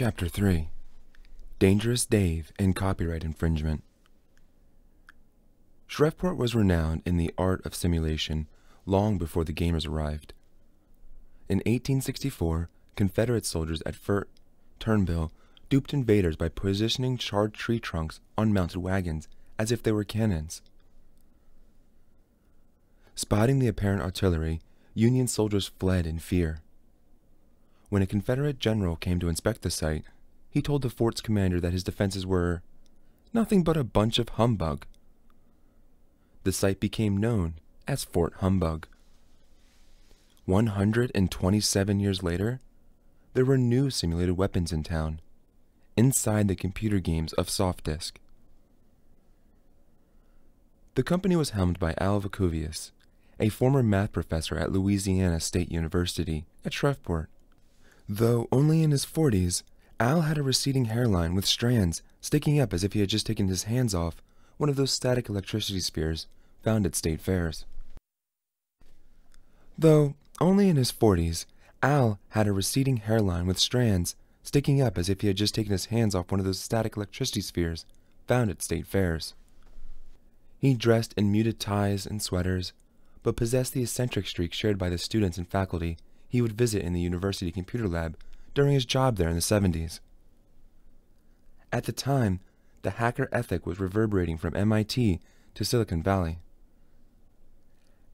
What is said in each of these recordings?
Chapter 3 Dangerous Dave and Copyright Infringement. Shreveport was renowned in the art of simulation long before the gamers arrived. In 1864, Confederate soldiers at Fort Turnbull duped invaders by positioning charred tree trunks on mounted wagons as if they were cannons. Spotting the apparent artillery, Union soldiers fled in fear. When a Confederate general came to inspect the site, he told the fort's commander that his defenses were nothing but a bunch of humbug. The site became known as Fort Humbug. 127 years later, there were new simulated weapons in town, inside the computer games of Softdisk. The company was helmed by Al Vacuvius, a former math professor at Louisiana State University at Shreveport. Though only in his 40s, Al had a receding hairline with strands sticking up as if he had just taken his hands off one of those static electricity spears found at state fairs. Though only in his 40s, Al had a receding hairline with strands sticking up as if he had just taken his hands off one of those static electricity spheres found at state fairs. He dressed in muted ties and sweaters, but possessed the eccentric streak shared by the students and faculty he would visit in the university computer lab during his job there in the 70s. At the time, the hacker ethic was reverberating from MIT to Silicon Valley.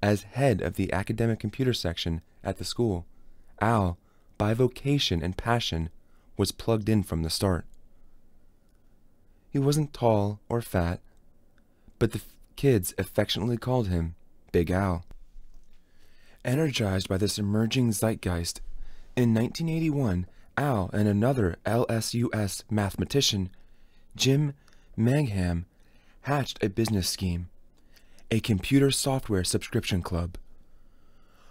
As head of the academic computer section at the school, Al, by vocation and passion, was plugged in from the start. He wasn't tall or fat, but the kids affectionately called him Big Al. Energized by this emerging zeitgeist, in 1981, Al and another LSUS mathematician, Jim Mangham, hatched a business scheme, a computer software subscription club.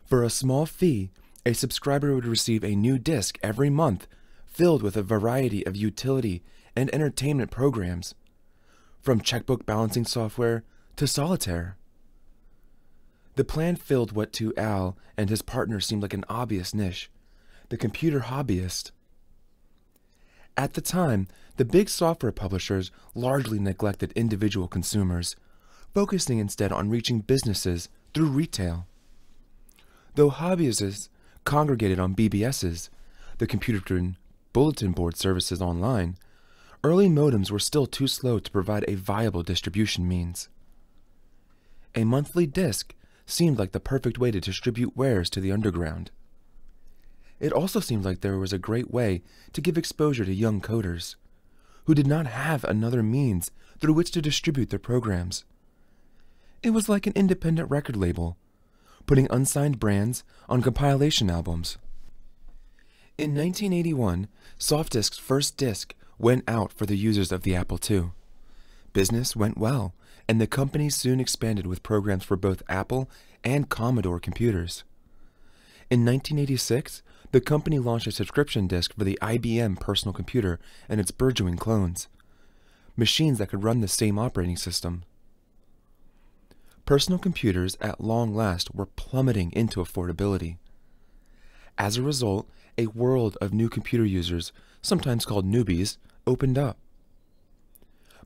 For a small fee, a subscriber would receive a new disc every month filled with a variety of utility and entertainment programs, from checkbook balancing software to solitaire. The plan filled what to Al and his partner seemed like an obvious niche the computer hobbyist. At the time, the big software publishers largely neglected individual consumers, focusing instead on reaching businesses through retail. Though hobbyists congregated on BBSs, the computer-driven bulletin board services online, early modems were still too slow to provide a viable distribution means. A monthly disk seemed like the perfect way to distribute wares to the underground. It also seemed like there was a great way to give exposure to young coders, who did not have another means through which to distribute their programs. It was like an independent record label, putting unsigned brands on compilation albums. In 1981, Softdisk's first disc went out for the users of the Apple II. Business went well, and the company soon expanded with programs for both Apple and Commodore computers. In 1986, the company launched a subscription disk for the IBM personal computer and its burgeoning clones, machines that could run the same operating system. Personal computers, at long last, were plummeting into affordability. As a result, a world of new computer users, sometimes called newbies, opened up.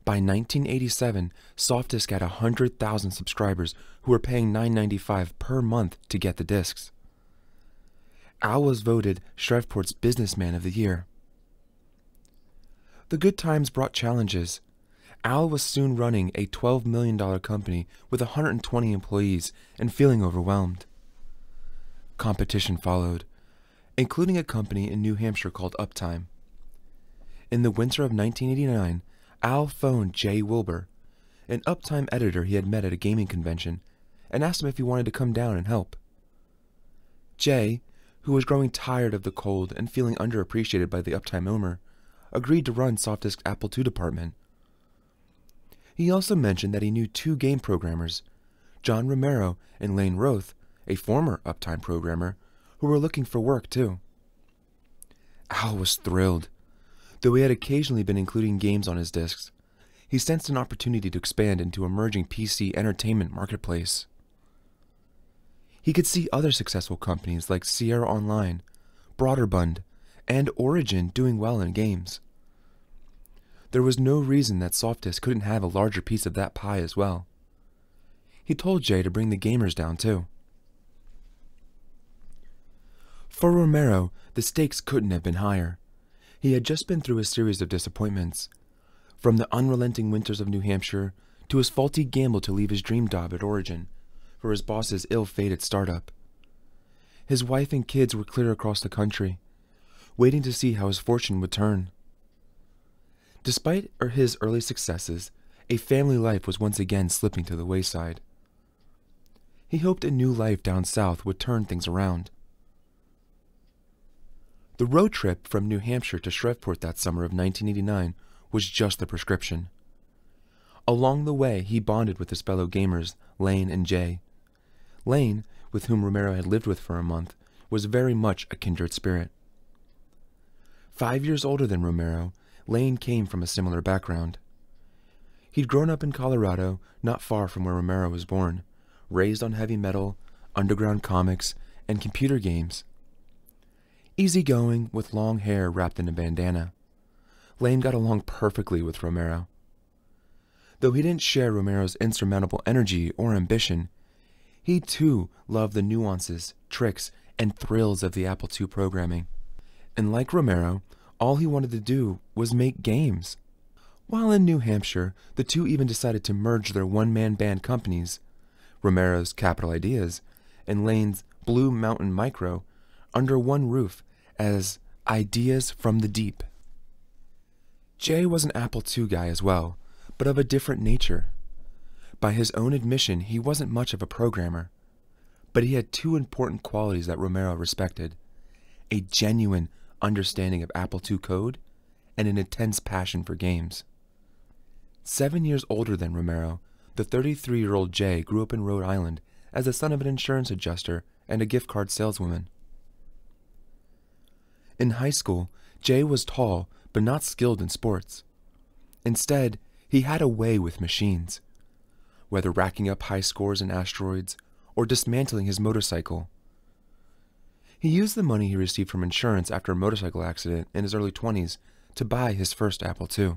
By 1987, Softdisk had 100,000 subscribers who were paying $9.95 per month to get the discs. Al was voted Shreveport's Businessman of the Year. The good times brought challenges. Al was soon running a $12 million company with 120 employees and feeling overwhelmed. Competition followed, including a company in New Hampshire called Uptime. In the winter of 1989, Al phoned Jay Wilbur, an uptime editor he had met at a gaming convention, and asked him if he wanted to come down and help. Jay, who was growing tired of the cold and feeling underappreciated by the uptime owner, agreed to run Softdisk Apple II department. He also mentioned that he knew two game programmers, John Romero and Lane Roth, a former uptime programmer, who were looking for work too. Al was thrilled though he had occasionally been including games on his discs. He sensed an opportunity to expand into emerging PC entertainment marketplace. He could see other successful companies like Sierra Online, Broderbund, and Origin doing well in games. There was no reason that Softdisk couldn't have a larger piece of that pie as well. He told Jay to bring the gamers down too. For Romero, the stakes couldn't have been higher. He had just been through a series of disappointments. From the unrelenting winters of New Hampshire to his faulty gamble to leave his dream job at Origin for his boss's ill-fated startup. His wife and kids were clear across the country, waiting to see how his fortune would turn. Despite er, his early successes, a family life was once again slipping to the wayside. He hoped a new life down south would turn things around. The road trip from New Hampshire to Shreveport that summer of 1989 was just the prescription. Along the way, he bonded with his fellow gamers, Lane and Jay. Lane, with whom Romero had lived with for a month, was very much a kindred spirit. Five years older than Romero, Lane came from a similar background. He'd grown up in Colorado, not far from where Romero was born, raised on heavy metal, underground comics, and computer games, easygoing, with long hair wrapped in a bandana. Lane got along perfectly with Romero. Though he didn't share Romero's insurmountable energy or ambition, he too loved the nuances, tricks, and thrills of the Apple II programming. And like Romero, all he wanted to do was make games. While in New Hampshire, the two even decided to merge their one-man band companies, Romero's Capital Ideas and Lane's Blue Mountain Micro, under one roof as Ideas from the Deep. Jay was an Apple II guy as well, but of a different nature. By his own admission, he wasn't much of a programmer, but he had two important qualities that Romero respected a genuine understanding of Apple II code and an intense passion for games. Seven years older than Romero, the 33 year old Jay grew up in Rhode Island as the son of an insurance adjuster and a gift card saleswoman. In high school, Jay was tall but not skilled in sports. Instead, he had a way with machines. Whether racking up high scores in asteroids or dismantling his motorcycle. He used the money he received from insurance after a motorcycle accident in his early 20s to buy his first Apple II.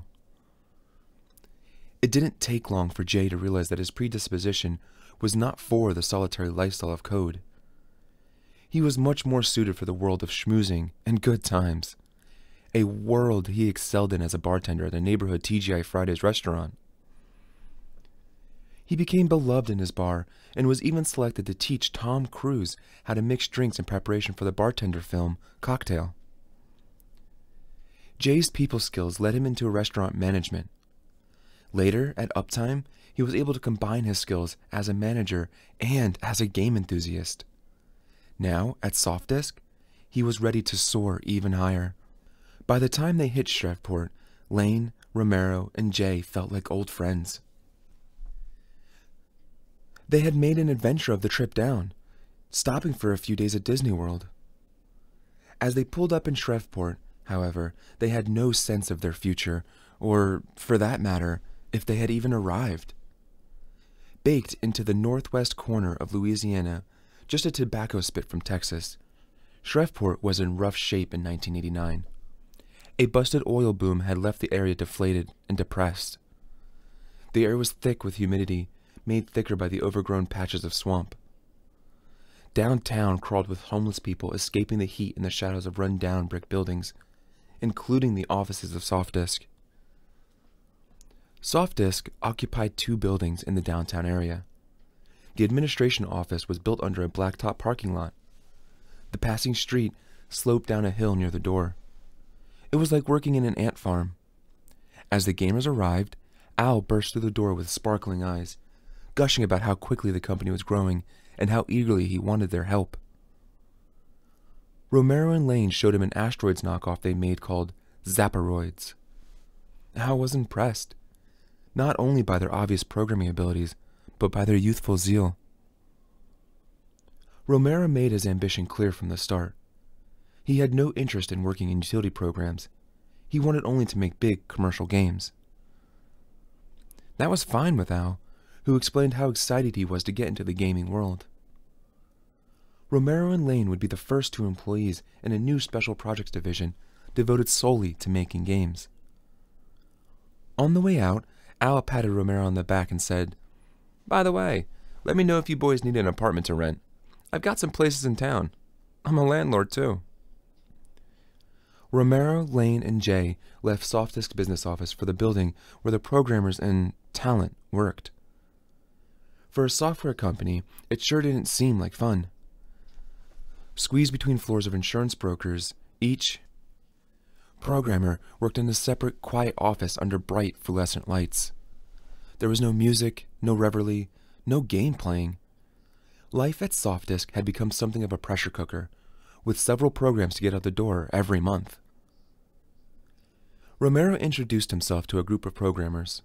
It didn't take long for Jay to realize that his predisposition was not for the solitary lifestyle of code he was much more suited for the world of schmoozing and good times. A world he excelled in as a bartender at a neighborhood TGI Fridays restaurant. He became beloved in his bar and was even selected to teach Tom Cruise how to mix drinks in preparation for the bartender film Cocktail. Jay's people skills led him into restaurant management. Later, at Uptime, he was able to combine his skills as a manager and as a game enthusiast. Now, at Softdisk, he was ready to soar even higher. By the time they hit Shreveport, Lane, Romero, and Jay felt like old friends. They had made an adventure of the trip down, stopping for a few days at Disney World. As they pulled up in Shreveport, however, they had no sense of their future, or, for that matter, if they had even arrived. Baked into the northwest corner of Louisiana just a tobacco spit from Texas. Shreveport was in rough shape in 1989. A busted oil boom had left the area deflated and depressed. The air was thick with humidity, made thicker by the overgrown patches of swamp. Downtown crawled with homeless people escaping the heat in the shadows of run-down brick buildings, including the offices of Softdisk. Softdisk occupied two buildings in the downtown area. The administration office was built under a blacktop parking lot. The passing street sloped down a hill near the door. It was like working in an ant farm. As the gamers arrived, Al burst through the door with sparkling eyes, gushing about how quickly the company was growing and how eagerly he wanted their help. Romero and Lane showed him an asteroids knockoff they made called Zapparoids. Al was impressed, not only by their obvious programming abilities, but by their youthful zeal. Romero made his ambition clear from the start. He had no interest in working in utility programs. He wanted only to make big commercial games. That was fine with Al, who explained how excited he was to get into the gaming world. Romero and Lane would be the first two employees in a new special projects division devoted solely to making games. On the way out, Al patted Romero on the back and said, by the way, let me know if you boys need an apartment to rent. I've got some places in town. I'm a landlord too. Romero, Lane, and Jay left Softdisk Business Office for the building where the programmers and talent worked. For a software company, it sure didn't seem like fun. Squeezed between floors of insurance brokers, each programmer worked in a separate quiet office under bright fluorescent lights. There was no music, no reverie, no game playing. Life at Softdisk had become something of a pressure cooker, with several programs to get out the door every month. Romero introduced himself to a group of programmers.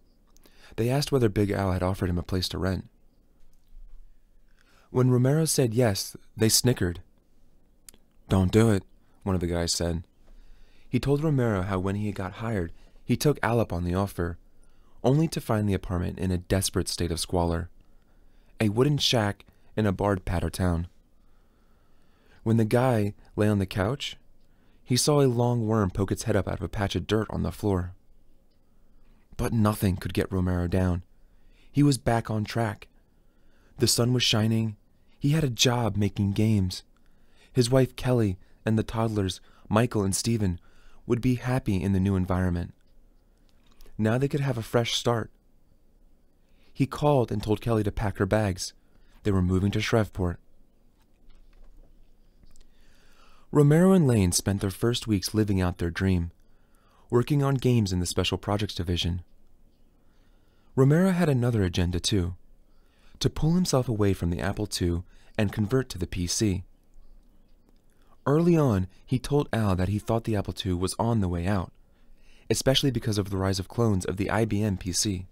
They asked whether Big Al had offered him a place to rent. When Romero said yes, they snickered. Don't do it, one of the guys said. He told Romero how when he got hired, he took Al up on the offer, only to find the apartment in a desperate state of squalor. A wooden shack in a barred patter town. When the guy lay on the couch, he saw a long worm poke its head up out of a patch of dirt on the floor. But nothing could get Romero down. He was back on track. The sun was shining. He had a job making games. His wife Kelly and the toddlers, Michael and Stephen, would be happy in the new environment. Now they could have a fresh start. He called and told Kelly to pack her bags. They were moving to Shreveport. Romero and Lane spent their first weeks living out their dream, working on games in the Special Projects Division. Romero had another agenda too, to pull himself away from the Apple II and convert to the PC. Early on, he told Al that he thought the Apple II was on the way out especially because of the rise of clones of the IBM PC.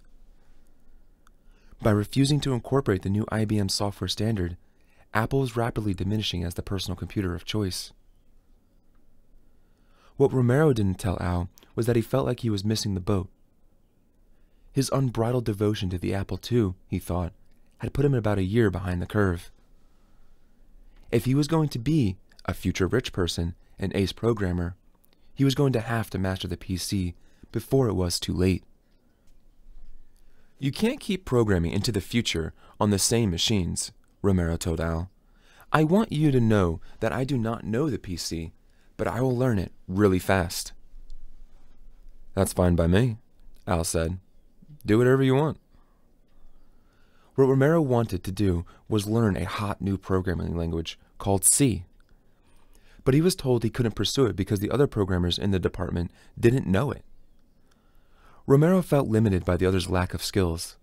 By refusing to incorporate the new IBM software standard, Apple is rapidly diminishing as the personal computer of choice. What Romero didn't tell Al was that he felt like he was missing the boat. His unbridled devotion to the Apple II, he thought, had put him about a year behind the curve. If he was going to be a future rich person, an ace programmer, he was going to have to master the PC before it was too late. You can't keep programming into the future on the same machines, Romero told Al. I want you to know that I do not know the PC, but I will learn it really fast. That's fine by me, Al said. Do whatever you want. What Romero wanted to do was learn a hot new programming language called C but he was told he couldn't pursue it because the other programmers in the department didn't know it. Romero felt limited by the other's lack of skills.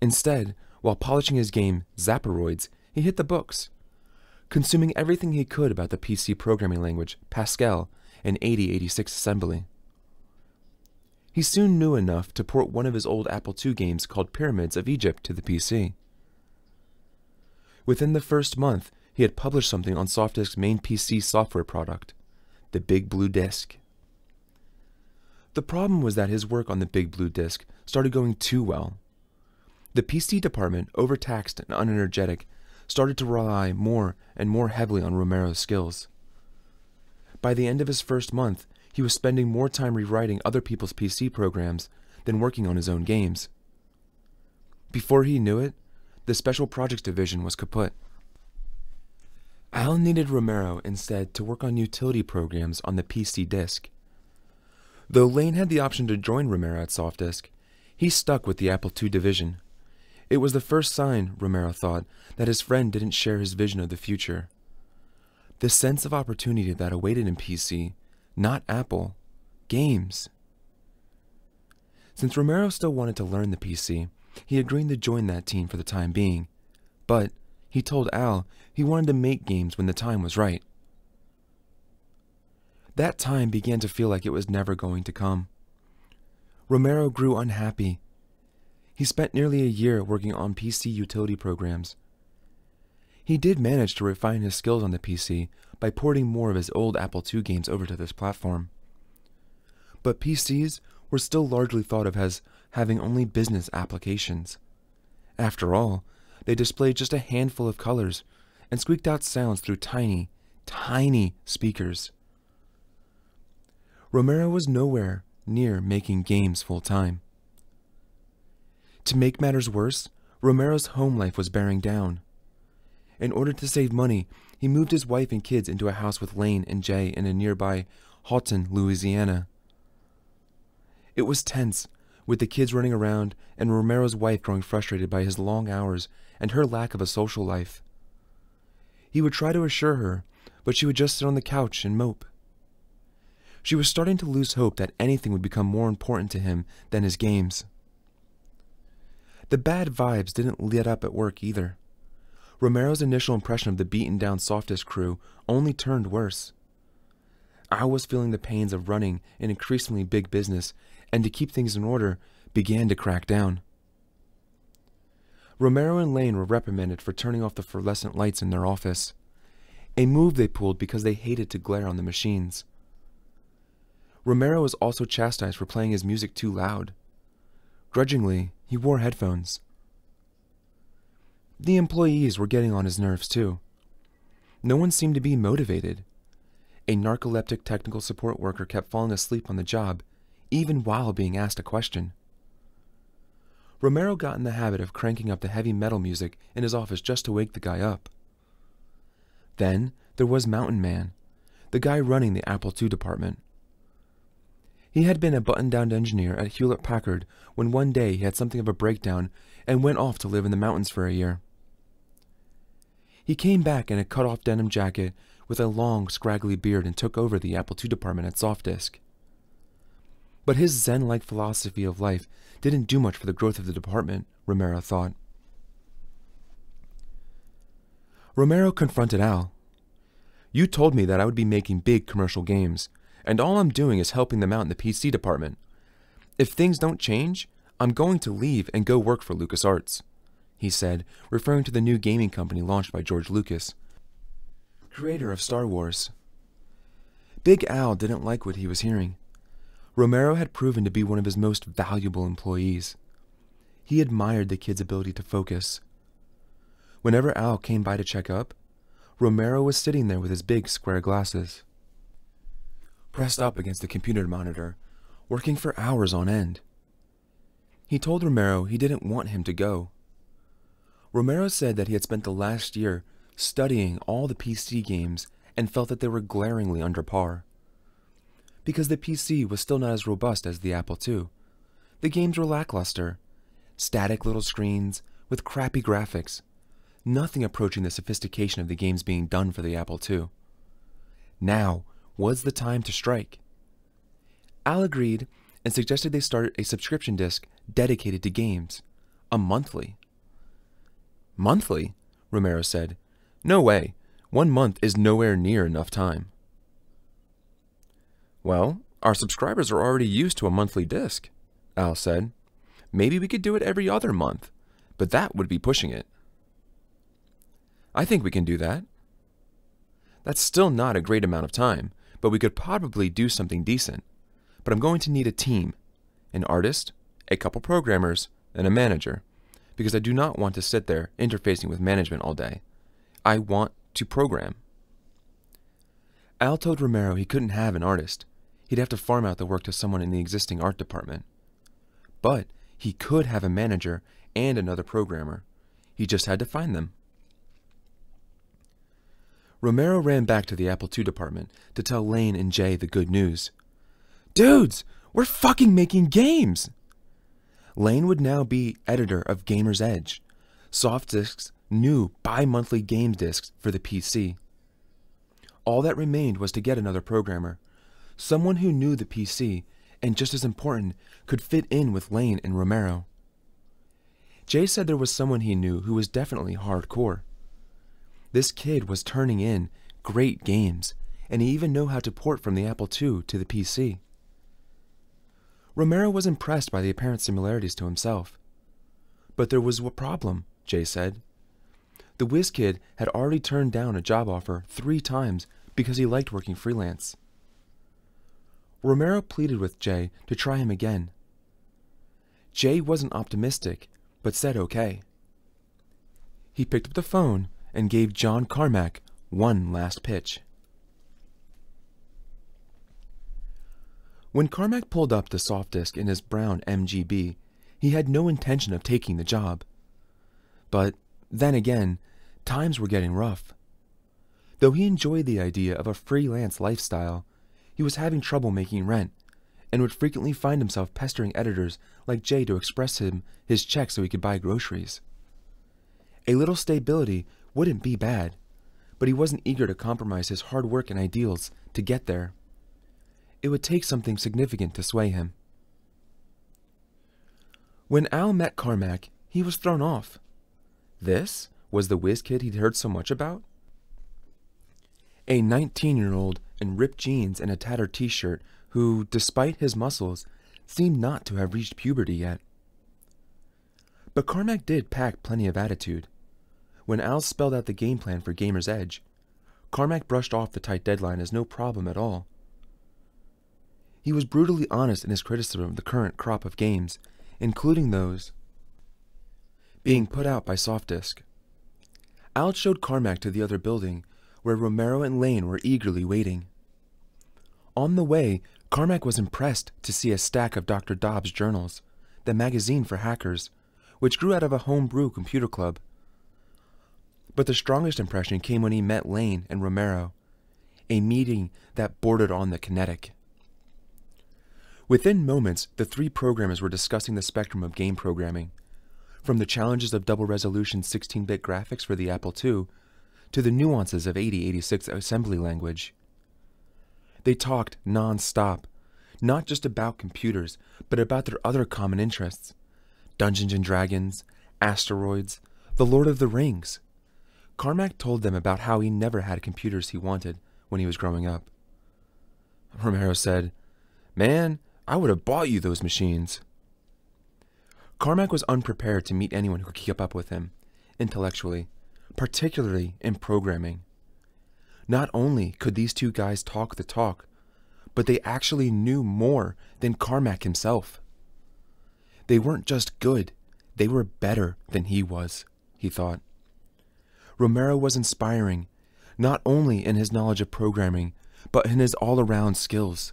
Instead, while polishing his game, Zapperoids, he hit the books, consuming everything he could about the PC programming language, Pascal, and 8086 assembly. He soon knew enough to port one of his old Apple II games called Pyramids of Egypt to the PC. Within the first month, he had published something on Softdisk's main PC software product, the Big Blue Disk. The problem was that his work on the Big Blue Disk started going too well. The PC department, overtaxed and unenergetic, started to rely more and more heavily on Romero's skills. By the end of his first month, he was spending more time rewriting other people's PC programs than working on his own games. Before he knew it, the Special Projects Division was kaput. Al needed Romero instead to work on utility programs on the PC disk. Though Lane had the option to join Romero at Softdisk, he stuck with the Apple II division. It was the first sign, Romero thought, that his friend didn't share his vision of the future. The sense of opportunity that awaited in PC, not Apple, games. Since Romero still wanted to learn the PC, he agreed to join that team for the time being, but he told Al he wanted to make games when the time was right. That time began to feel like it was never going to come. Romero grew unhappy. He spent nearly a year working on PC utility programs. He did manage to refine his skills on the PC by porting more of his old Apple II games over to this platform. But PCs were still largely thought of as having only business applications. After all, they displayed just a handful of colors and squeaked out sounds through tiny, tiny speakers. Romero was nowhere near making games full time. To make matters worse, Romero's home life was bearing down. In order to save money, he moved his wife and kids into a house with Lane and Jay in a nearby Houghton, Louisiana. It was tense, with the kids running around and Romero's wife growing frustrated by his long hours and her lack of a social life. He would try to assure her, but she would just sit on the couch and mope. She was starting to lose hope that anything would become more important to him than his games. The bad vibes didn't let up at work either. Romero's initial impression of the beaten down softest crew only turned worse. I was feeling the pains of running an increasingly big business, and to keep things in order, began to crack down. Romero and Lane were reprimanded for turning off the fluorescent lights in their office, a move they pulled because they hated to glare on the machines. Romero was also chastised for playing his music too loud. Grudgingly, he wore headphones. The employees were getting on his nerves too. No one seemed to be motivated. A narcoleptic technical support worker kept falling asleep on the job, even while being asked a question. Romero got in the habit of cranking up the heavy metal music in his office just to wake the guy up. Then there was Mountain Man, the guy running the Apple II department. He had been a button-down engineer at Hewlett-Packard when one day he had something of a breakdown and went off to live in the mountains for a year. He came back in a cut-off denim jacket with a long, scraggly beard and took over the Apple II department at Softdisk. But his Zen like philosophy of life didn't do much for the growth of the department, Romero thought. Romero confronted Al. You told me that I would be making big commercial games, and all I'm doing is helping them out in the PC department. If things don't change, I'm going to leave and go work for LucasArts, he said, referring to the new gaming company launched by George Lucas, creator of Star Wars. Big Al didn't like what he was hearing. Romero had proven to be one of his most valuable employees. He admired the kid's ability to focus. Whenever Al came by to check up, Romero was sitting there with his big square glasses. Pressed up against the computer monitor, working for hours on end. He told Romero he didn't want him to go. Romero said that he had spent the last year studying all the PC games and felt that they were glaringly under par because the PC was still not as robust as the Apple II. The games were lackluster, static little screens with crappy graphics, nothing approaching the sophistication of the games being done for the Apple II. Now was the time to strike. Al agreed and suggested they start a subscription disc dedicated to games, a monthly. Monthly? Romero said. No way. One month is nowhere near enough time. Well, our subscribers are already used to a monthly disc, Al said. Maybe we could do it every other month, but that would be pushing it. I think we can do that. That's still not a great amount of time, but we could probably do something decent. But I'm going to need a team, an artist, a couple programmers, and a manager, because I do not want to sit there interfacing with management all day. I want to program. Al told Romero he couldn't have an artist, He'd have to farm out the work to someone in the existing art department. But he could have a manager and another programmer. He just had to find them. Romero ran back to the Apple II department to tell Lane and Jay the good news. Dudes, we're fucking making games! Lane would now be editor of Gamer's Edge, Softdisk's new bi-monthly game discs for the PC. All that remained was to get another programmer, someone who knew the PC, and just as important, could fit in with Lane and Romero. Jay said there was someone he knew who was definitely hardcore. This kid was turning in great games, and he even knew how to port from the Apple II to the PC. Romero was impressed by the apparent similarities to himself. But there was a problem, Jay said. The whiz kid had already turned down a job offer three times because he liked working freelance. Romero pleaded with Jay to try him again. Jay wasn't optimistic, but said okay. He picked up the phone and gave John Carmack one last pitch. When Carmack pulled up the soft disk in his brown MGB, he had no intention of taking the job. But then again, times were getting rough. Though he enjoyed the idea of a freelance lifestyle, he was having trouble making rent and would frequently find himself pestering editors like Jay to express him his check so he could buy groceries. A little stability wouldn't be bad, but he wasn't eager to compromise his hard work and ideals to get there. It would take something significant to sway him. When Al met Carmack, he was thrown off. This was the whiz kid he'd heard so much about? A 19-year-old in ripped jeans and a tattered t-shirt who, despite his muscles, seemed not to have reached puberty yet. But Carmack did pack plenty of attitude. When Al spelled out the game plan for Gamer's Edge, Carmack brushed off the tight deadline as no problem at all. He was brutally honest in his criticism of the current crop of games, including those being put out by Softdisk. Al showed Carmack to the other building, where Romero and Lane were eagerly waiting. On the way, Carmack was impressed to see a stack of Dr. Dobbs' journals, the magazine for hackers, which grew out of a homebrew computer club. But the strongest impression came when he met Lane and Romero, a meeting that bordered on the kinetic. Within moments, the three programmers were discussing the spectrum of game programming, from the challenges of double resolution 16 bit graphics for the Apple II to the nuances of 8086 assembly language. They talked non-stop, not just about computers, but about their other common interests. Dungeons and Dragons, asteroids, The Lord of the Rings. Carmack told them about how he never had computers he wanted when he was growing up. Romero said, Man, I would have bought you those machines. Carmack was unprepared to meet anyone who could keep up with him, intellectually, particularly in programming. Not only could these two guys talk the talk, but they actually knew more than Carmack himself. They weren't just good, they were better than he was, he thought. Romero was inspiring, not only in his knowledge of programming, but in his all-around skills,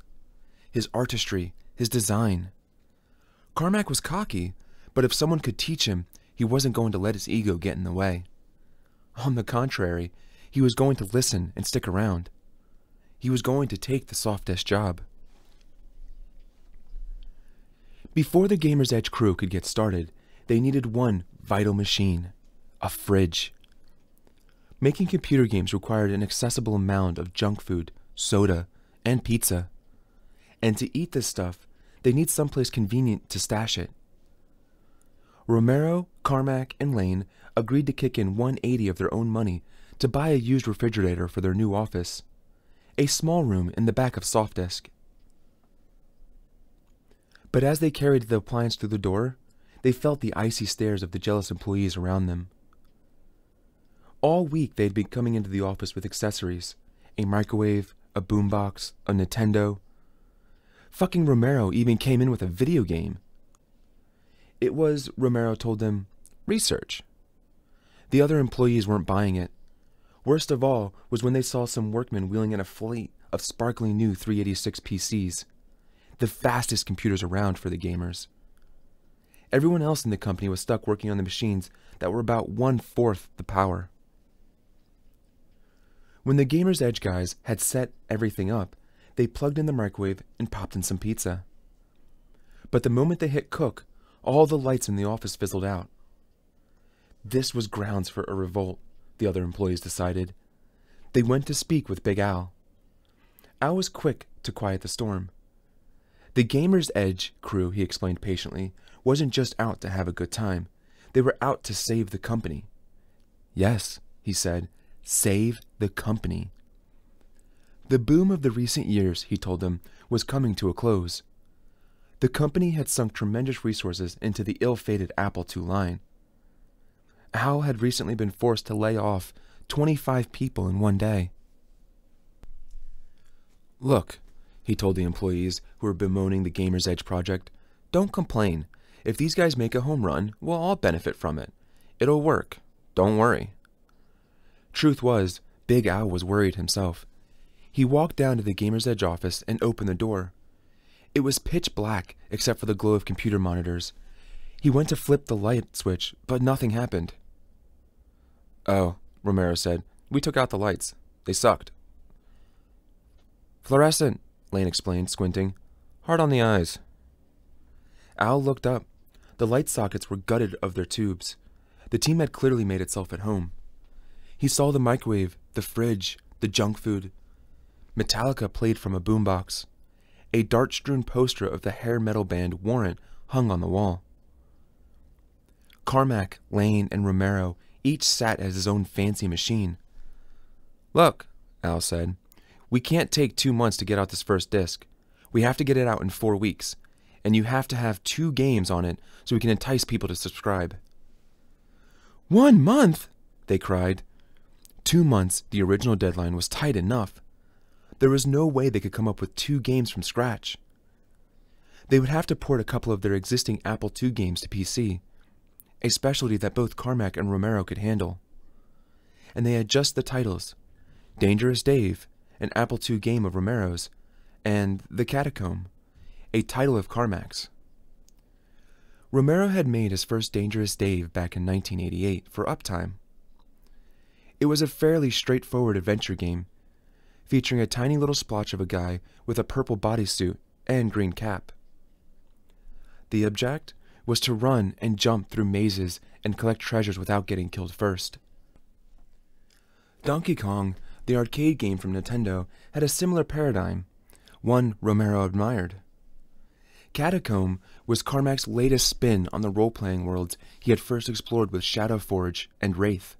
his artistry, his design. Carmack was cocky, but if someone could teach him, he wasn't going to let his ego get in the way. On the contrary, he was going to listen and stick around. He was going to take the softest job. Before the Gamer's Edge crew could get started, they needed one vital machine a fridge. Making computer games required an accessible amount of junk food, soda, and pizza. And to eat this stuff, they need someplace convenient to stash it. Romero, Carmack, and Lane agreed to kick in 180 of their own money to buy a used refrigerator for their new office, a small room in the back of Softdesk. But as they carried the appliance through the door, they felt the icy stares of the jealous employees around them. All week they had been coming into the office with accessories a microwave, a boombox, a Nintendo. Fucking Romero even came in with a video game. It was, Romero told them, research. The other employees weren't buying it. Worst of all was when they saw some workmen wheeling in a fleet of sparkling new 386 PCs, the fastest computers around for the gamers. Everyone else in the company was stuck working on the machines that were about one-fourth the power. When the Gamer's Edge guys had set everything up, they plugged in the microwave and popped in some pizza. But the moment they hit cook, all the lights in the office fizzled out. This was grounds for a revolt the other employees decided. They went to speak with Big Al. Al was quick to quiet the storm. The Gamer's Edge crew, he explained patiently, wasn't just out to have a good time. They were out to save the company. Yes, he said, save the company. The boom of the recent years, he told them, was coming to a close. The company had sunk tremendous resources into the ill fated Apple II line, Al had recently been forced to lay off 25 people in one day. Look, he told the employees who were bemoaning the Gamer's Edge project, don't complain. If these guys make a home run, we'll all benefit from it. It'll work. Don't worry. Truth was, Big Al was worried himself. He walked down to the Gamer's Edge office and opened the door. It was pitch black except for the glow of computer monitors he went to flip the light switch, but nothing happened. Oh, Romero said. We took out the lights. They sucked. Fluorescent, Lane explained, squinting. Hard on the eyes. Al looked up. The light sockets were gutted of their tubes. The team had clearly made itself at home. He saw the microwave, the fridge, the junk food. Metallica played from a boombox. A dart-strewn poster of the hair metal band Warrant hung on the wall. Carmack, Lane, and Romero each sat at his own fancy machine. Look, Al said, we can't take two months to get out this first disc. We have to get it out in four weeks, and you have to have two games on it so we can entice people to subscribe. One month? They cried. Two months, the original deadline, was tight enough. There was no way they could come up with two games from scratch. They would have to port a couple of their existing Apple II games to PC, a specialty that both Carmack and Romero could handle. And they had just the titles Dangerous Dave, an Apple II game of Romero's, and The Catacomb, a title of Carmack's. Romero had made his first Dangerous Dave back in 1988 for Uptime. It was a fairly straightforward adventure game, featuring a tiny little splotch of a guy with a purple bodysuit and green cap. The object? was to run and jump through mazes and collect treasures without getting killed first. Donkey Kong, the arcade game from Nintendo, had a similar paradigm, one Romero admired. Catacomb was Carmack's latest spin on the role-playing worlds he had first explored with Shadow Forge and Wraith.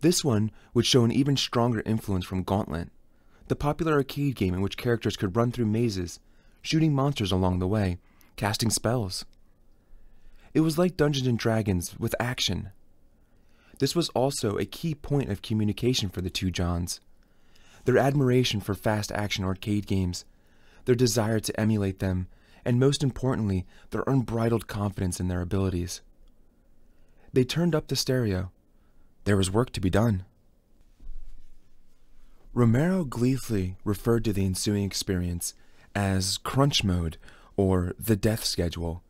This one would show an even stronger influence from Gauntlet, the popular arcade game in which characters could run through mazes, shooting monsters along the way, casting spells. It was like Dungeons and Dragons with action. This was also a key point of communication for the two Johns. Their admiration for fast action arcade games, their desire to emulate them, and most importantly, their unbridled confidence in their abilities. They turned up the stereo. There was work to be done. Romero gleefully referred to the ensuing experience as crunch mode or the death schedule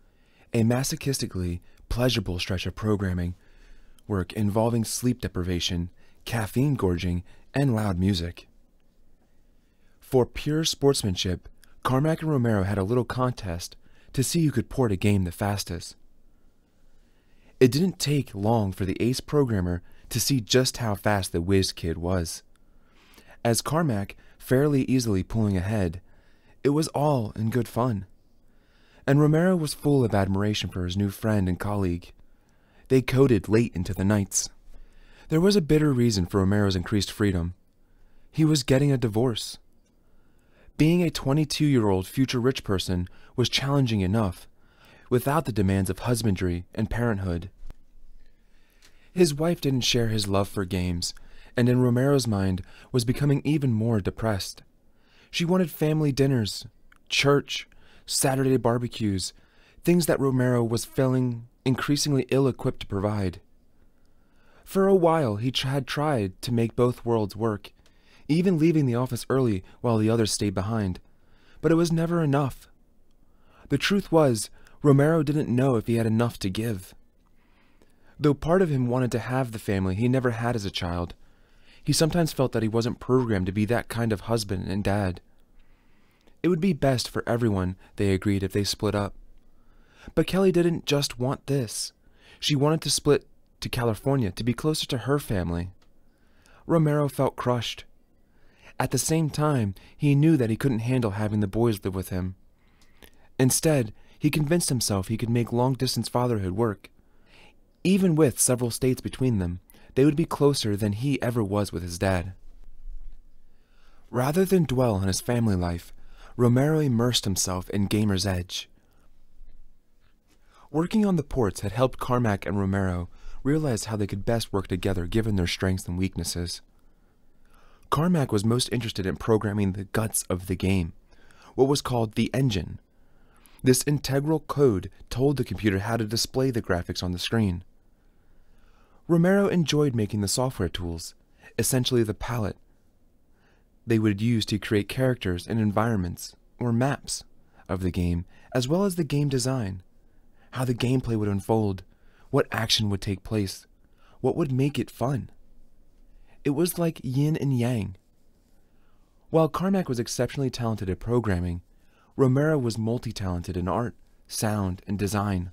a masochistically pleasurable stretch of programming work involving sleep deprivation, caffeine gorging, and loud music. For pure sportsmanship, Carmack and Romero had a little contest to see who could port a game the fastest. It didn't take long for the ace programmer to see just how fast the whiz kid was. As Carmack fairly easily pulling ahead, it was all in good fun and Romero was full of admiration for his new friend and colleague. They coded late into the nights. There was a bitter reason for Romero's increased freedom. He was getting a divorce. Being a 22-year-old future rich person was challenging enough, without the demands of husbandry and parenthood. His wife didn't share his love for games, and in Romero's mind was becoming even more depressed. She wanted family dinners, church, Saturday barbecues, things that Romero was feeling increasingly ill equipped to provide. For a while, he had tried to make both worlds work, even leaving the office early while the others stayed behind, but it was never enough. The truth was, Romero didn't know if he had enough to give. Though part of him wanted to have the family he never had as a child, he sometimes felt that he wasn't programmed to be that kind of husband and dad. It would be best for everyone, they agreed, if they split up. But Kelly didn't just want this. She wanted to split to California to be closer to her family. Romero felt crushed. At the same time, he knew that he couldn't handle having the boys live with him. Instead, he convinced himself he could make long-distance fatherhood work. Even with several states between them, they would be closer than he ever was with his dad. Rather than dwell on his family life, Romero immersed himself in Gamer's Edge. Working on the ports had helped Carmack and Romero realize how they could best work together given their strengths and weaknesses. Carmack was most interested in programming the guts of the game, what was called the engine. This integral code told the computer how to display the graphics on the screen. Romero enjoyed making the software tools, essentially the palette they would use to create characters and environments, or maps, of the game, as well as the game design, how the gameplay would unfold, what action would take place, what would make it fun. It was like yin and yang. While Carmack was exceptionally talented at programming, Romero was multi-talented in art, sound, and design.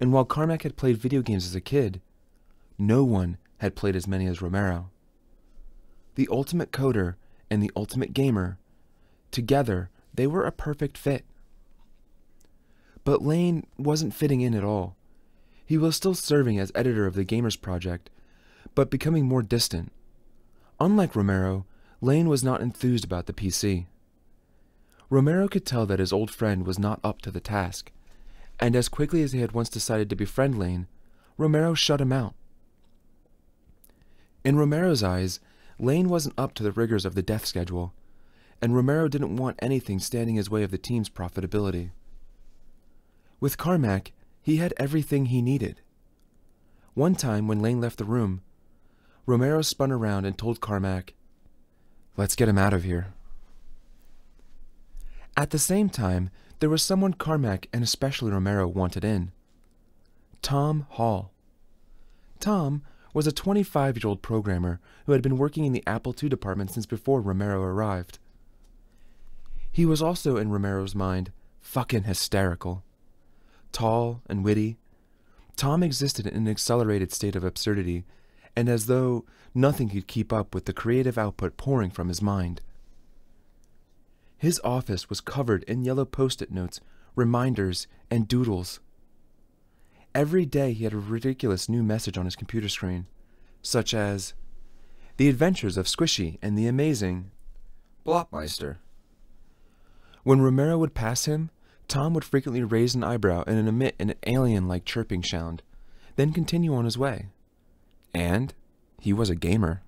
And while Carmack had played video games as a kid, no one had played as many as Romero the ultimate coder, and the ultimate gamer. Together, they were a perfect fit. But Lane wasn't fitting in at all. He was still serving as editor of the Gamers Project, but becoming more distant. Unlike Romero, Lane was not enthused about the PC. Romero could tell that his old friend was not up to the task, and as quickly as he had once decided to befriend Lane, Romero shut him out. In Romero's eyes, Lane wasn't up to the rigors of the death schedule, and Romero didn't want anything standing his way of the team's profitability. With Carmack, he had everything he needed. One time when Lane left the room, Romero spun around and told Carmack, Let's get him out of here. At the same time, there was someone Carmack and especially Romero wanted in. Tom Hall. Tom was a 25-year-old programmer who had been working in the Apple II department since before Romero arrived. He was also, in Romero's mind, fucking hysterical. Tall and witty, Tom existed in an accelerated state of absurdity, and as though nothing could keep up with the creative output pouring from his mind. His office was covered in yellow post-it notes, reminders, and doodles. Every day he had a ridiculous new message on his computer screen, such as The Adventures of Squishy and the Amazing Blopmeister. When Romero would pass him, Tom would frequently raise an eyebrow and emit an alien-like chirping sound, then continue on his way. And he was a gamer.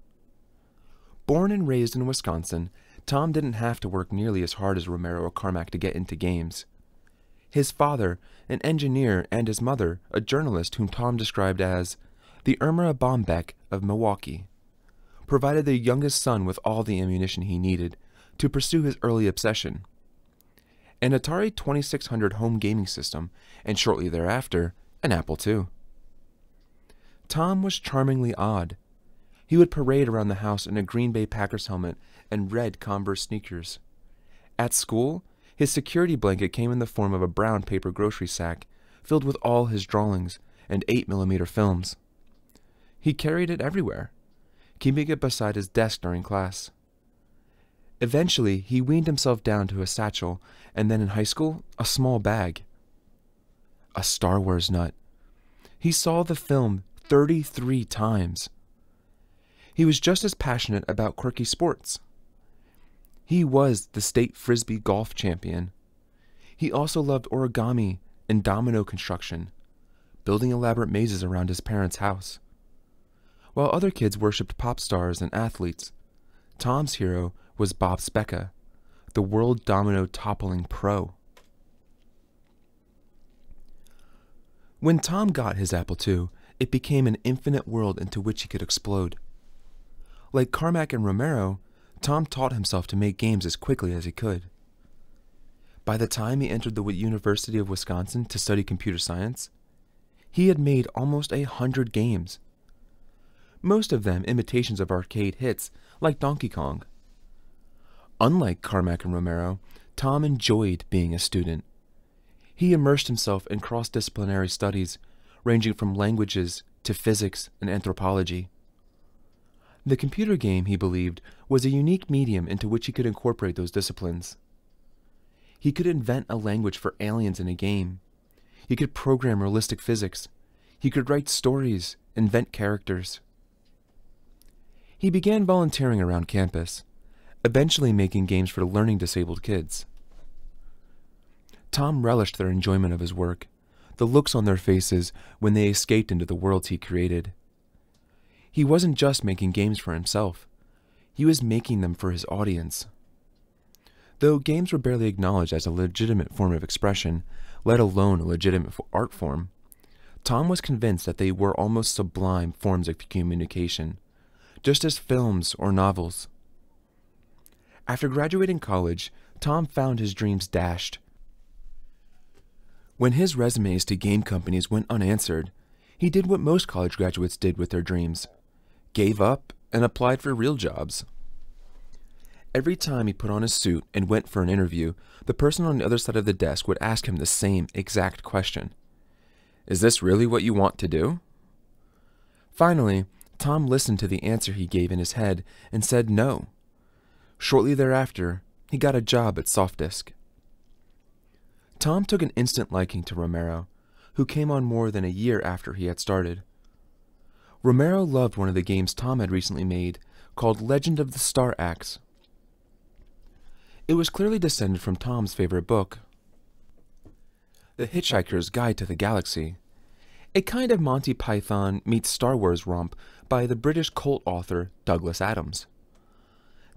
Born and raised in Wisconsin, Tom didn't have to work nearly as hard as Romero or Carmack to get into games his father, an engineer, and his mother, a journalist whom Tom described as the Irma Bombeck of Milwaukee, provided their youngest son with all the ammunition he needed to pursue his early obsession. An Atari 2600 home gaming system, and shortly thereafter, an Apple II. Tom was charmingly odd. He would parade around the house in a Green Bay Packers helmet and red Converse sneakers. At school, his security blanket came in the form of a brown paper grocery sack, filled with all his drawings and 8mm films. He carried it everywhere, keeping it beside his desk during class. Eventually, he weaned himself down to a satchel, and then in high school, a small bag. A Star Wars nut. He saw the film 33 times. He was just as passionate about quirky sports. He was the state frisbee golf champion. He also loved origami and domino construction, building elaborate mazes around his parents' house. While other kids worshipped pop stars and athletes, Tom's hero was Bob Speca, the world domino toppling pro. When Tom got his Apple II, it became an infinite world into which he could explode. Like Carmack and Romero, Tom taught himself to make games as quickly as he could. By the time he entered the University of Wisconsin to study computer science, he had made almost a hundred games. Most of them imitations of arcade hits like Donkey Kong. Unlike Carmack and Romero, Tom enjoyed being a student. He immersed himself in cross-disciplinary studies ranging from languages to physics and anthropology. The computer game, he believed, was a unique medium into which he could incorporate those disciplines. He could invent a language for aliens in a game. He could program realistic physics. He could write stories, invent characters. He began volunteering around campus, eventually making games for learning disabled kids. Tom relished their enjoyment of his work, the looks on their faces when they escaped into the worlds he created. He wasn't just making games for himself, he was making them for his audience. Though games were barely acknowledged as a legitimate form of expression, let alone a legitimate art form, Tom was convinced that they were almost sublime forms of communication, just as films or novels. After graduating college, Tom found his dreams dashed. When his resumes to game companies went unanswered, he did what most college graduates did with their dreams gave up, and applied for real jobs. Every time he put on a suit and went for an interview, the person on the other side of the desk would ask him the same exact question. Is this really what you want to do? Finally, Tom listened to the answer he gave in his head and said no. Shortly thereafter, he got a job at Softdisk. Tom took an instant liking to Romero, who came on more than a year after he had started. Romero loved one of the games Tom had recently made, called Legend of the Star Axe. It was clearly descended from Tom's favorite book, The Hitchhiker's Guide to the Galaxy, a kind of Monty Python meets Star Wars romp by the British cult author Douglas Adams.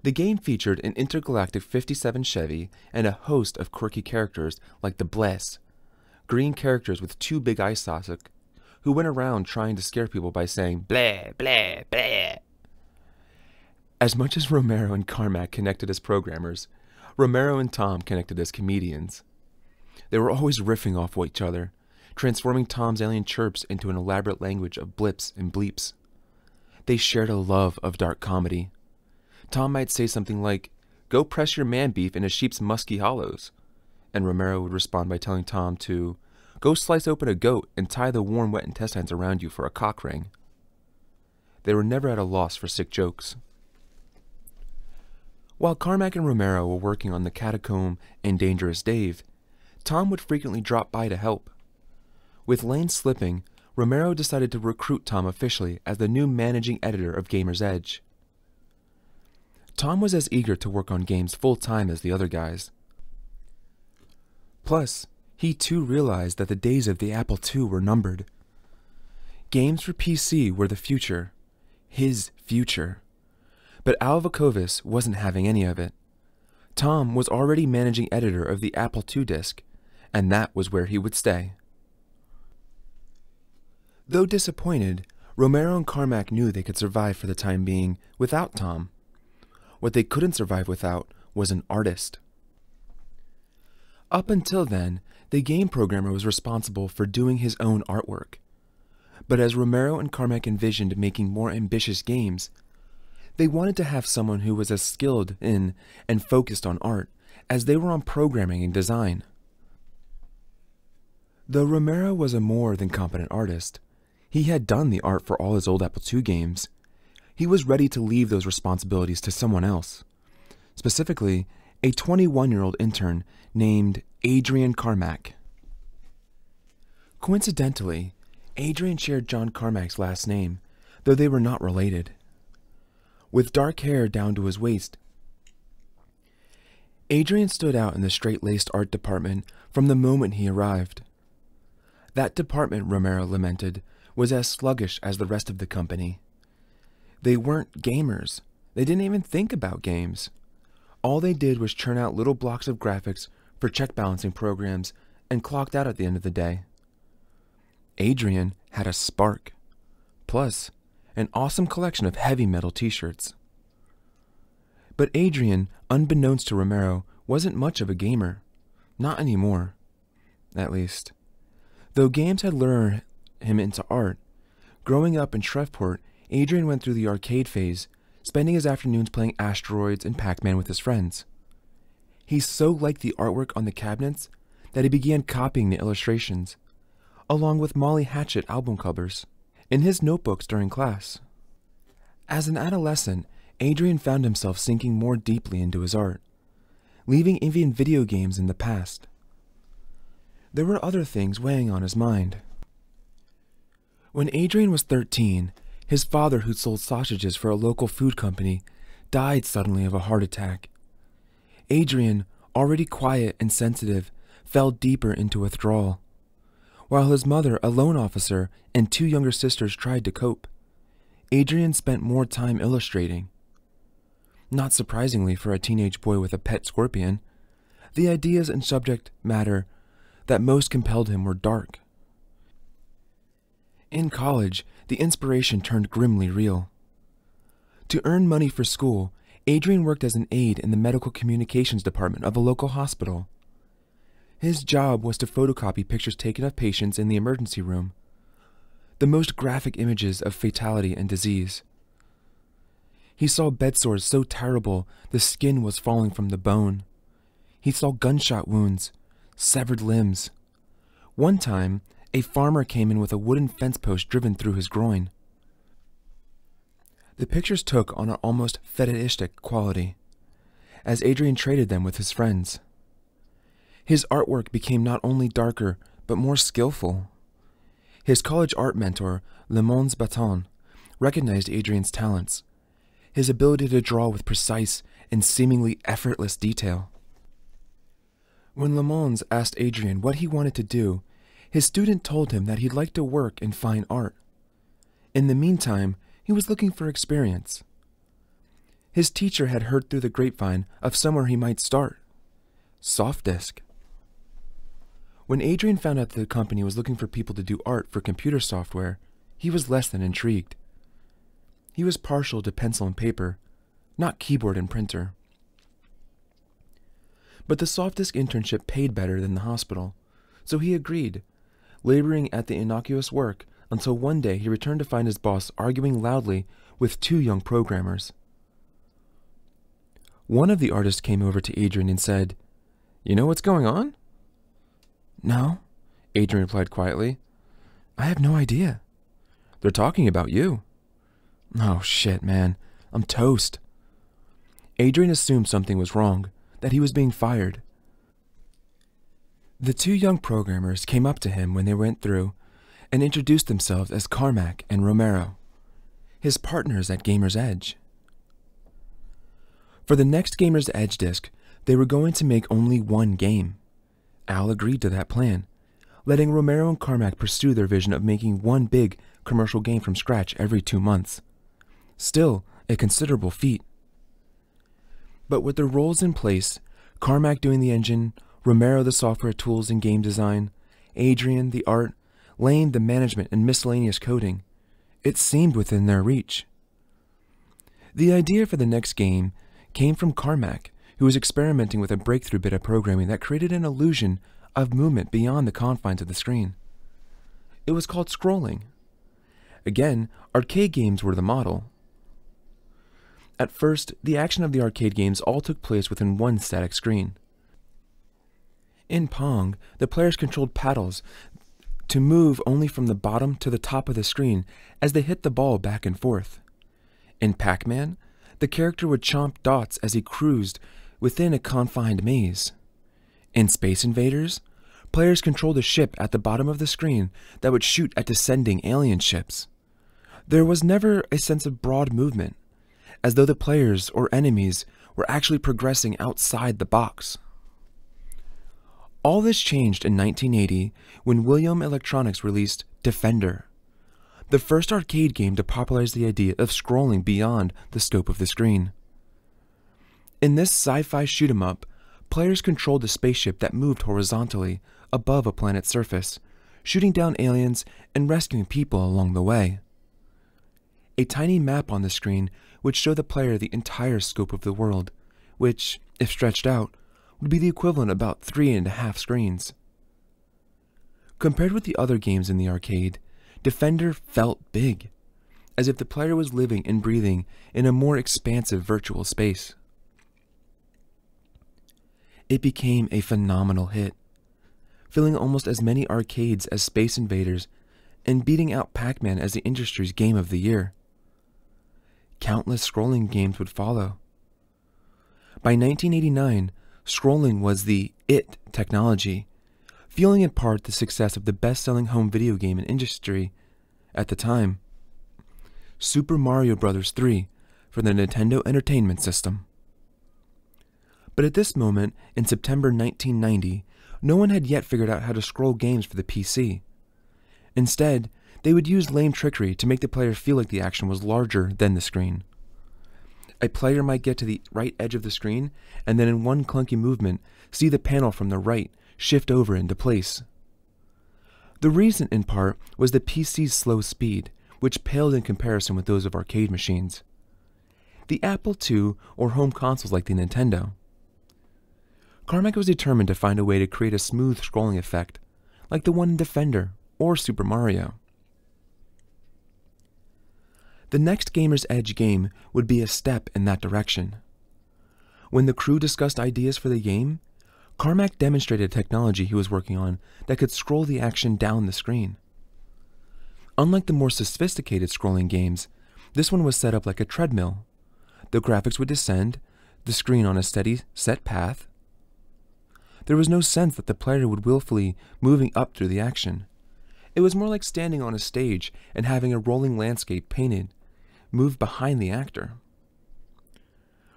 The game featured an intergalactic 57 Chevy and a host of quirky characters like the Bless, green characters with two big eye sockets who went around trying to scare people by saying, blah, blah, blah. As much as Romero and Carmack connected as programmers, Romero and Tom connected as comedians. They were always riffing off each other, transforming Tom's alien chirps into an elaborate language of blips and bleeps. They shared a love of dark comedy. Tom might say something like, Go press your man beef in a sheep's musky hollows. And Romero would respond by telling Tom to Go slice open a goat and tie the warm, wet intestines around you for a cock ring. They were never at a loss for sick jokes. While Carmack and Romero were working on The Catacomb and Dangerous Dave, Tom would frequently drop by to help. With Lane slipping, Romero decided to recruit Tom officially as the new managing editor of Gamer's Edge. Tom was as eager to work on games full-time as the other guys. Plus, he too realized that the days of the Apple II were numbered. Games for PC were the future, his future. But Al Vukovis wasn't having any of it. Tom was already managing editor of the Apple II disc, and that was where he would stay. Though disappointed, Romero and Carmack knew they could survive for the time being without Tom. What they couldn't survive without was an artist. Up until then, the game programmer was responsible for doing his own artwork. But as Romero and Carmack envisioned making more ambitious games, they wanted to have someone who was as skilled in and focused on art as they were on programming and design. Though Romero was a more than competent artist, he had done the art for all his old Apple II games. He was ready to leave those responsibilities to someone else. Specifically, a 21 year old intern named Adrian Carmack. Coincidentally, Adrian shared John Carmack's last name, though they were not related. With dark hair down to his waist, Adrian stood out in the straight-laced art department from the moment he arrived. That department, Romero lamented, was as sluggish as the rest of the company. They weren't gamers. They didn't even think about games. All they did was churn out little blocks of graphics for check balancing programs and clocked out at the end of the day. Adrian had a spark, plus an awesome collection of heavy metal t shirts. But Adrian, unbeknownst to Romero, wasn't much of a gamer. Not anymore, at least. Though games had lured him into art, growing up in Shreveport, Adrian went through the arcade phase, spending his afternoons playing asteroids and Pac Man with his friends. He so liked the artwork on the cabinets that he began copying the illustrations, along with Molly Hatchet album covers, in his notebooks during class. As an adolescent, Adrian found himself sinking more deeply into his art, leaving Indian video games in the past. There were other things weighing on his mind. When Adrian was 13, his father, who sold sausages for a local food company, died suddenly of a heart attack Adrian, already quiet and sensitive, fell deeper into withdrawal, while his mother, a loan officer, and two younger sisters tried to cope. Adrian spent more time illustrating. Not surprisingly for a teenage boy with a pet scorpion, the ideas and subject matter that most compelled him were dark. In college, the inspiration turned grimly real. To earn money for school, Adrian worked as an aide in the medical communications department of a local hospital. His job was to photocopy pictures taken of patients in the emergency room, the most graphic images of fatality and disease. He saw bed sores so terrible the skin was falling from the bone. He saw gunshot wounds, severed limbs. One time, a farmer came in with a wooden fence post driven through his groin. The pictures took on an almost fetishistic quality, as Adrian traded them with his friends. His artwork became not only darker, but more skillful. His college art mentor, Le Mons Baton, recognized Adrian's talents, his ability to draw with precise and seemingly effortless detail. When Le Mons asked Adrian what he wanted to do, his student told him that he'd like to work in fine art. In the meantime, he was looking for experience. His teacher had heard through the grapevine of somewhere he might start. Soft disk. When Adrian found out that the company was looking for people to do art for computer software, he was less than intrigued. He was partial to pencil and paper, not keyboard and printer. But the soft disk internship paid better than the hospital, so he agreed, laboring at the innocuous work until one day he returned to find his boss arguing loudly with two young programmers. One of the artists came over to Adrian and said, You know what's going on? No, Adrian replied quietly. I have no idea. They're talking about you. Oh shit, man. I'm toast. Adrian assumed something was wrong, that he was being fired. The two young programmers came up to him when they went through and introduced themselves as Carmack and Romero, his partners at Gamer's Edge. For the next Gamer's Edge disc, they were going to make only one game. Al agreed to that plan, letting Romero and Carmack pursue their vision of making one big commercial game from scratch every two months. Still, a considerable feat. But with their roles in place, Carmack doing the engine, Romero the software tools and game design, Adrian the art, laying the management and miscellaneous coding. It seemed within their reach. The idea for the next game came from Carmack, who was experimenting with a breakthrough bit of programming that created an illusion of movement beyond the confines of the screen. It was called scrolling. Again, arcade games were the model. At first, the action of the arcade games all took place within one static screen. In Pong, the players controlled paddles to move only from the bottom to the top of the screen as they hit the ball back and forth. In Pac Man, the character would chomp dots as he cruised within a confined maze. In Space Invaders, players controlled a ship at the bottom of the screen that would shoot at descending alien ships. There was never a sense of broad movement, as though the players or enemies were actually progressing outside the box. All this changed in 1980 when William Electronics released Defender, the first arcade game to popularize the idea of scrolling beyond the scope of the screen. In this sci-fi shoot 'em up, players controlled a spaceship that moved horizontally above a planet's surface, shooting down aliens and rescuing people along the way. A tiny map on the screen would show the player the entire scope of the world, which, if stretched out, would be the equivalent of about three and a half screens. Compared with the other games in the arcade, Defender felt big, as if the player was living and breathing in a more expansive virtual space. It became a phenomenal hit, filling almost as many arcades as Space Invaders and beating out Pac-Man as the industry's game of the year. Countless scrolling games would follow. By 1989, scrolling was the it technology, fueling in part the success of the best-selling home video game in industry at the time, Super Mario Bros. 3 for the Nintendo Entertainment System. But at this moment, in September 1990, no one had yet figured out how to scroll games for the PC. Instead, they would use lame trickery to make the player feel like the action was larger than the screen. A player might get to the right edge of the screen, and then in one clunky movement, see the panel from the right shift over into place. The reason, in part, was the PC's slow speed, which paled in comparison with those of arcade machines. The Apple II or home consoles like the Nintendo. Carmack was determined to find a way to create a smooth scrolling effect, like the one in Defender or Super Mario. The next Gamer's Edge game would be a step in that direction. When the crew discussed ideas for the game, Carmack demonstrated technology he was working on that could scroll the action down the screen. Unlike the more sophisticated scrolling games, this one was set up like a treadmill. The graphics would descend, the screen on a steady, set path. There was no sense that the player would willfully moving up through the action. It was more like standing on a stage and having a rolling landscape painted moved behind the actor.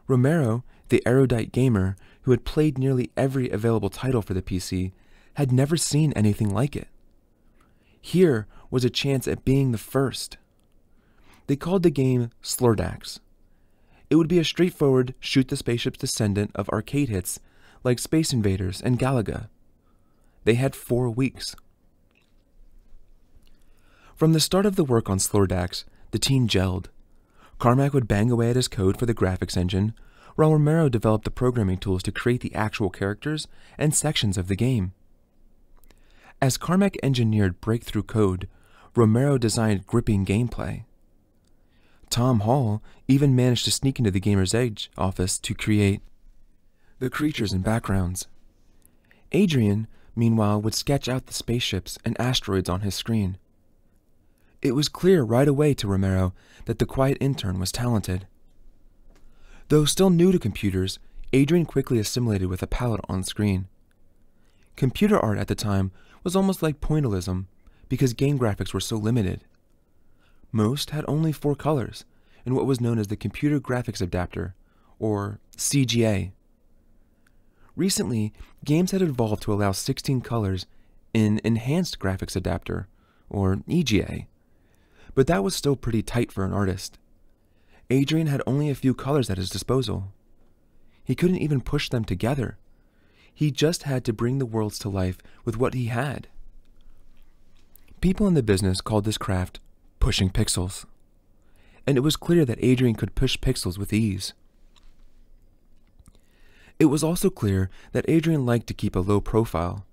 Romero, the erudite gamer who had played nearly every available title for the PC, had never seen anything like it. Here was a chance at being the first. They called the game Slordax. It would be a straightforward shoot the spaceship's descendant of arcade hits like Space Invaders and Galaga. They had four weeks. From the start of the work on Slordax, the team gelled. Carmack would bang away at his code for the graphics engine, while Romero developed the programming tools to create the actual characters and sections of the game. As Carmack engineered breakthrough code, Romero designed gripping gameplay. Tom Hall even managed to sneak into the Gamer's Edge office to create the creatures and backgrounds. Adrian, meanwhile, would sketch out the spaceships and asteroids on his screen, it was clear right away to Romero that the quiet intern was talented. Though still new to computers, Adrian quickly assimilated with a palette on screen. Computer art at the time was almost like pointillism because game graphics were so limited. Most had only four colors in what was known as the Computer Graphics Adapter, or CGA. Recently, games had evolved to allow 16 colors in Enhanced Graphics Adapter, or EGA but that was still pretty tight for an artist. Adrian had only a few colors at his disposal. He couldn't even push them together. He just had to bring the worlds to life with what he had. People in the business called this craft pushing pixels. And it was clear that Adrian could push pixels with ease. It was also clear that Adrian liked to keep a low profile,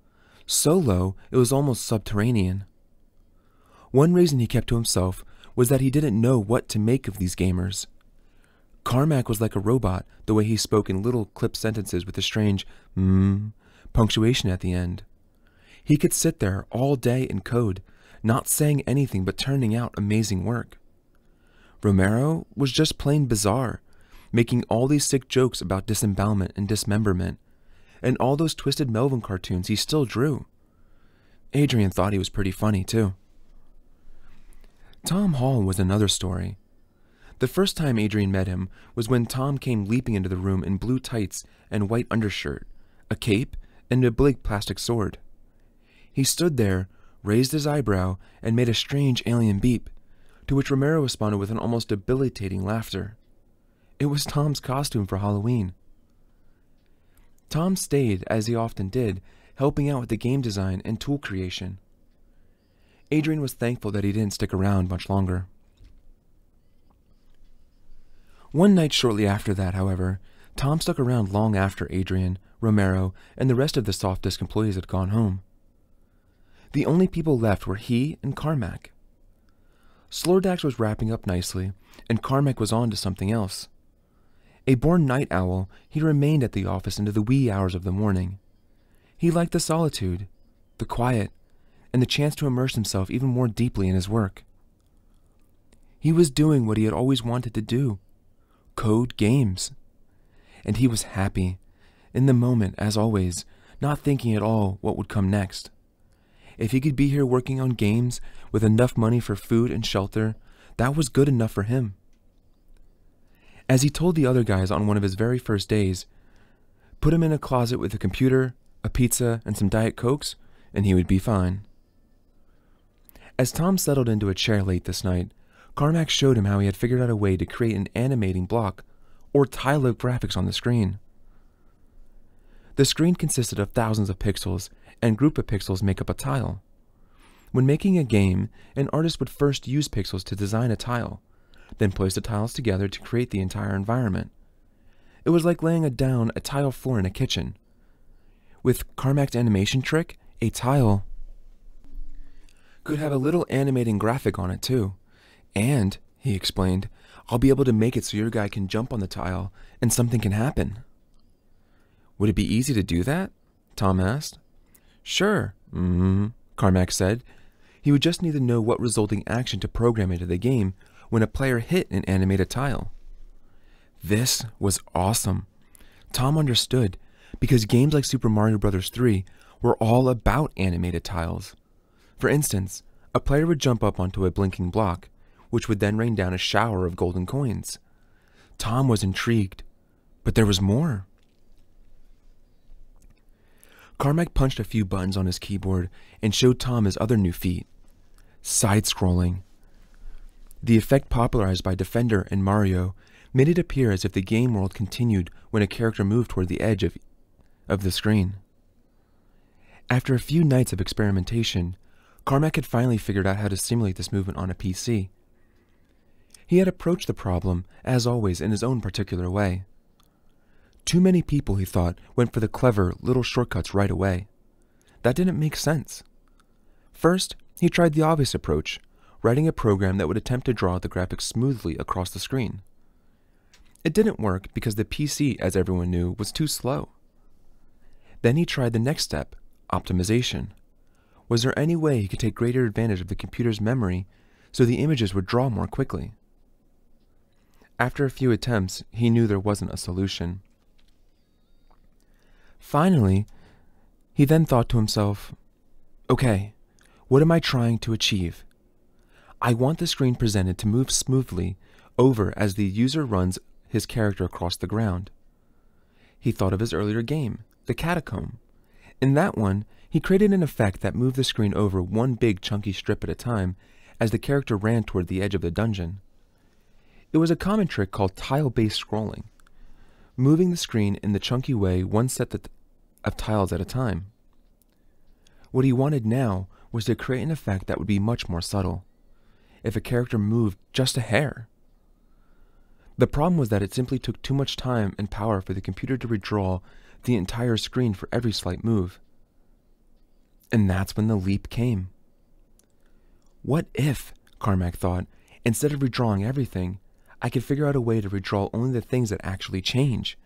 so low it was almost subterranean. One reason he kept to himself was that he didn't know what to make of these gamers. Carmack was like a robot, the way he spoke in little clipped sentences with a strange mmm punctuation at the end. He could sit there all day in code, not saying anything but turning out amazing work. Romero was just plain bizarre, making all these sick jokes about disembowelment and dismemberment, and all those twisted Melvin cartoons he still drew. Adrian thought he was pretty funny, too. Tom Hall was another story. The first time Adrian met him was when Tom came leaping into the room in blue tights and white undershirt, a cape, and a big plastic sword. He stood there, raised his eyebrow, and made a strange alien beep, to which Romero responded with an almost debilitating laughter. It was Tom's costume for Halloween. Tom stayed, as he often did, helping out with the game design and tool creation. Adrian was thankful that he didn't stick around much longer. One night shortly after that, however, Tom stuck around long after Adrian, Romero, and the rest of the soft disk employees had gone home. The only people left were he and Carmack. Slordax was wrapping up nicely, and Carmack was on to something else. A born night owl, he remained at the office into the wee hours of the morning. He liked the solitude, the quiet, and the chance to immerse himself even more deeply in his work. He was doing what he had always wanted to do code games. And he was happy, in the moment, as always, not thinking at all what would come next. If he could be here working on games with enough money for food and shelter, that was good enough for him. As he told the other guys on one of his very first days, put him in a closet with a computer, a pizza, and some Diet Cokes, and he would be fine. As Tom settled into a chair late this night, Carmack showed him how he had figured out a way to create an animating block, or tile of graphics on the screen. The screen consisted of thousands of pixels, and group of pixels make up a tile. When making a game, an artist would first use pixels to design a tile, then place the tiles together to create the entire environment. It was like laying a down a tile floor in a kitchen. With Carmack's animation trick, a tile could have a little animating graphic on it too. And, he explained, I'll be able to make it so your guy can jump on the tile and something can happen. Would it be easy to do that? Tom asked. Sure, mm -hmm, Carmack said. He would just need to know what resulting action to program into the game when a player hit an animated tile. This was awesome. Tom understood, because games like Super Mario Bros. 3 were all about animated tiles. For instance, a player would jump up onto a blinking block, which would then rain down a shower of golden coins. Tom was intrigued, but there was more. Carmack punched a few buttons on his keyboard and showed Tom his other new feat, side-scrolling. The effect popularized by Defender and Mario made it appear as if the game world continued when a character moved toward the edge of, of the screen. After a few nights of experimentation, Carmack had finally figured out how to simulate this movement on a PC. He had approached the problem, as always, in his own particular way. Too many people, he thought, went for the clever, little shortcuts right away. That didn't make sense. First, he tried the obvious approach, writing a program that would attempt to draw the graphics smoothly across the screen. It didn't work because the PC, as everyone knew, was too slow. Then he tried the next step, optimization. Was there any way he could take greater advantage of the computer's memory so the images would draw more quickly? After a few attempts, he knew there wasn't a solution. Finally, he then thought to himself, okay, what am I trying to achieve? I want the screen presented to move smoothly over as the user runs his character across the ground. He thought of his earlier game, The Catacomb, in that one, he created an effect that moved the screen over one big chunky strip at a time as the character ran toward the edge of the dungeon. It was a common trick called tile-based scrolling, moving the screen in the chunky way one set of tiles at a time. What he wanted now was to create an effect that would be much more subtle, if a character moved just a hair. The problem was that it simply took too much time and power for the computer to redraw the entire screen for every slight move. And that's when the leap came. What if, Carmack thought, instead of redrawing everything, I could figure out a way to redraw only the things that actually change?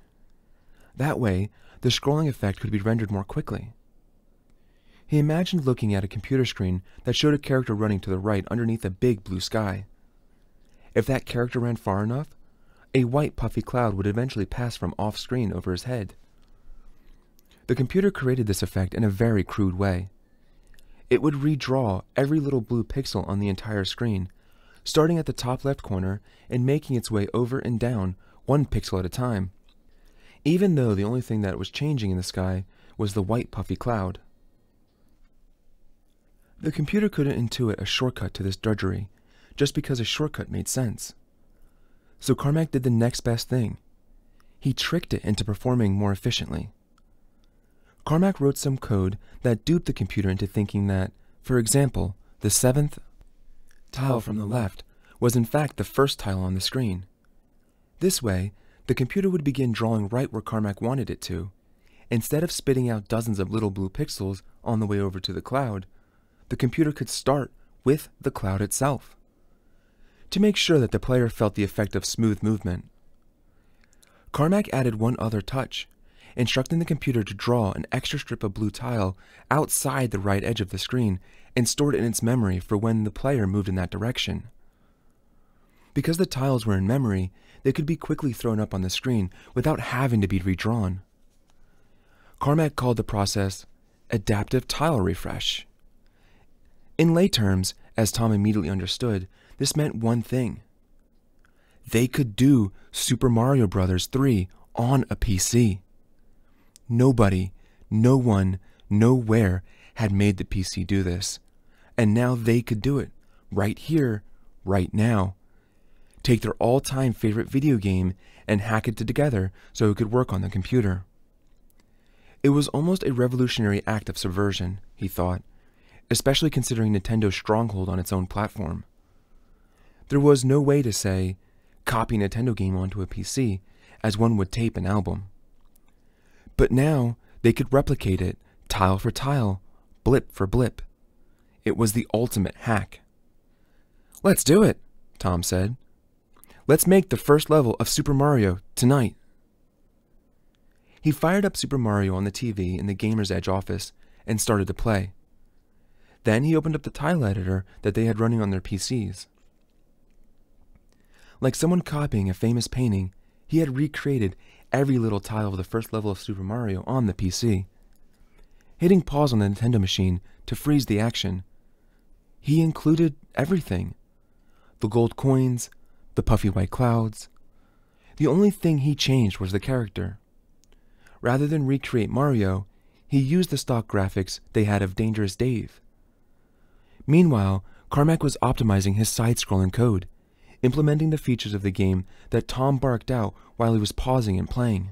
That way, the scrolling effect could be rendered more quickly. He imagined looking at a computer screen that showed a character running to the right underneath a big blue sky. If that character ran far enough, a white puffy cloud would eventually pass from off-screen over his head, the computer created this effect in a very crude way. It would redraw every little blue pixel on the entire screen, starting at the top left corner and making its way over and down, one pixel at a time. Even though the only thing that was changing in the sky was the white puffy cloud. The computer couldn't intuit a shortcut to this drudgery, just because a shortcut made sense. So Carmack did the next best thing. He tricked it into performing more efficiently. Carmack wrote some code that duped the computer into thinking that, for example, the seventh tile from the left was in fact the first tile on the screen. This way, the computer would begin drawing right where Carmack wanted it to. Instead of spitting out dozens of little blue pixels on the way over to the cloud, the computer could start with the cloud itself. To make sure that the player felt the effect of smooth movement, Carmack added one other touch instructing the computer to draw an extra strip of blue tile outside the right edge of the screen and stored it in its memory for when the player moved in that direction. Because the tiles were in memory, they could be quickly thrown up on the screen without having to be redrawn. Carmack called the process adaptive tile refresh. In lay terms, as Tom immediately understood, this meant one thing. They could do Super Mario Bros. 3 on a PC. Nobody, no one, nowhere had made the PC do this. And now they could do it, right here, right now. Take their all-time favorite video game and hack it together so it could work on the computer. It was almost a revolutionary act of subversion, he thought, especially considering Nintendo's stronghold on its own platform. There was no way to say, copy Nintendo game onto a PC, as one would tape an album. But now they could replicate it tile for tile, blip for blip. It was the ultimate hack. Let's do it, Tom said. Let's make the first level of Super Mario tonight. He fired up Super Mario on the TV in the Gamer's Edge office and started to play. Then he opened up the tile editor that they had running on their PCs. Like someone copying a famous painting, he had recreated every little tile of the first level of Super Mario on the PC. Hitting pause on the Nintendo machine to freeze the action, he included everything. The gold coins, the puffy white clouds. The only thing he changed was the character. Rather than recreate Mario, he used the stock graphics they had of Dangerous Dave. Meanwhile, Carmack was optimizing his side-scrolling code implementing the features of the game that Tom barked out while he was pausing and playing.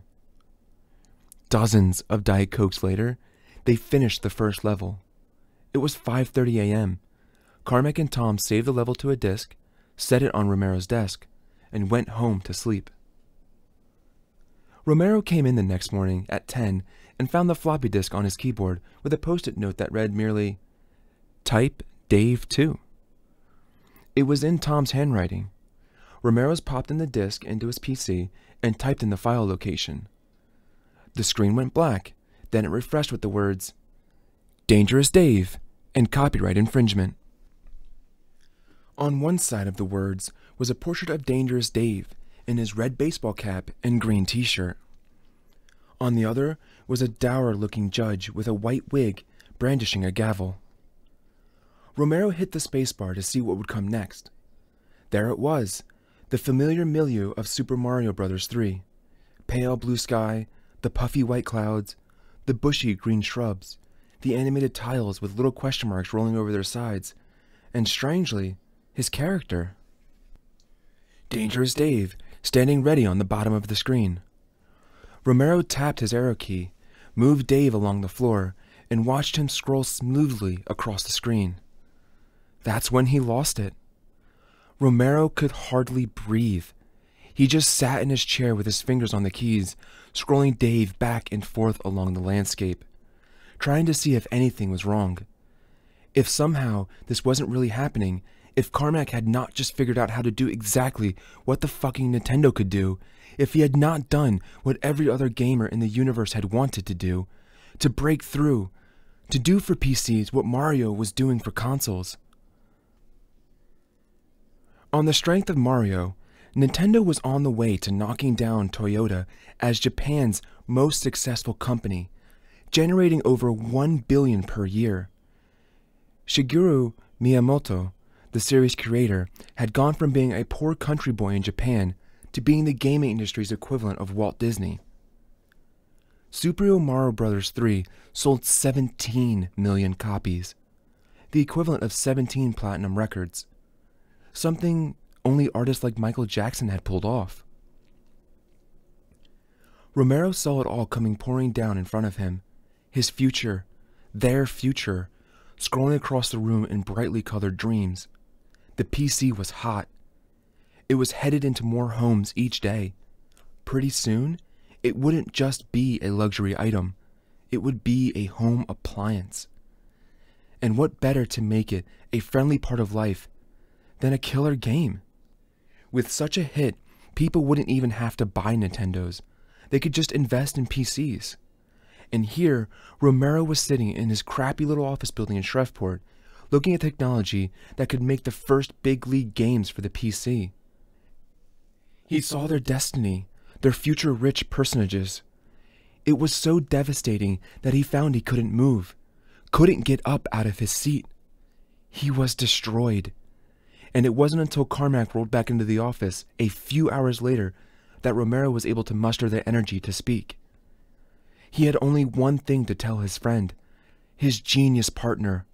Dozens of Diet Cokes later, they finished the first level. It was 5.30 a.m. Carmack and Tom saved the level to a disk, set it on Romero's desk, and went home to sleep. Romero came in the next morning at 10 and found the floppy disk on his keyboard with a post-it note that read merely, Type Dave 2. It was in Tom's handwriting. Ramirez popped in the disk into his PC and typed in the file location. The screen went black, then it refreshed with the words, Dangerous Dave, and copyright infringement. On one side of the words was a portrait of Dangerous Dave in his red baseball cap and green t-shirt. On the other was a dour-looking judge with a white wig brandishing a gavel. Romero hit the spacebar to see what would come next. There it was, the familiar milieu of Super Mario Bros. 3. Pale blue sky, the puffy white clouds, the bushy green shrubs, the animated tiles with little question marks rolling over their sides, and strangely, his character. Dangerous Dave, standing ready on the bottom of the screen. Romero tapped his arrow key, moved Dave along the floor, and watched him scroll smoothly across the screen. That's when he lost it. Romero could hardly breathe. He just sat in his chair with his fingers on the keys, scrolling Dave back and forth along the landscape, trying to see if anything was wrong. If somehow this wasn't really happening, if Carmack had not just figured out how to do exactly what the fucking Nintendo could do, if he had not done what every other gamer in the universe had wanted to do, to break through, to do for PCs what Mario was doing for consoles, on the strength of Mario, Nintendo was on the way to knocking down Toyota as Japan's most successful company, generating over 1 billion per year. Shigeru Miyamoto, the series creator, had gone from being a poor country boy in Japan to being the gaming industry's equivalent of Walt Disney. Super Mario Bros. 3 sold 17 million copies, the equivalent of 17 platinum records something only artists like Michael Jackson had pulled off. Romero saw it all coming pouring down in front of him, his future, their future, scrolling across the room in brightly colored dreams. The PC was hot. It was headed into more homes each day. Pretty soon, it wouldn't just be a luxury item, it would be a home appliance. And what better to make it a friendly part of life than a killer game. With such a hit, people wouldn't even have to buy Nintendos. They could just invest in PCs. And here, Romero was sitting in his crappy little office building in Shreveport, looking at technology that could make the first big league games for the PC. He saw their destiny, their future rich personages. It was so devastating that he found he couldn't move, couldn't get up out of his seat. He was destroyed and it wasn't until Carmack rolled back into the office a few hours later that Romero was able to muster the energy to speak. He had only one thing to tell his friend, his genius partner,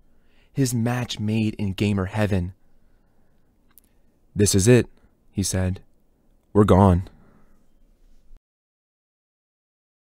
his match made in gamer heaven. This is it, he said. We're gone.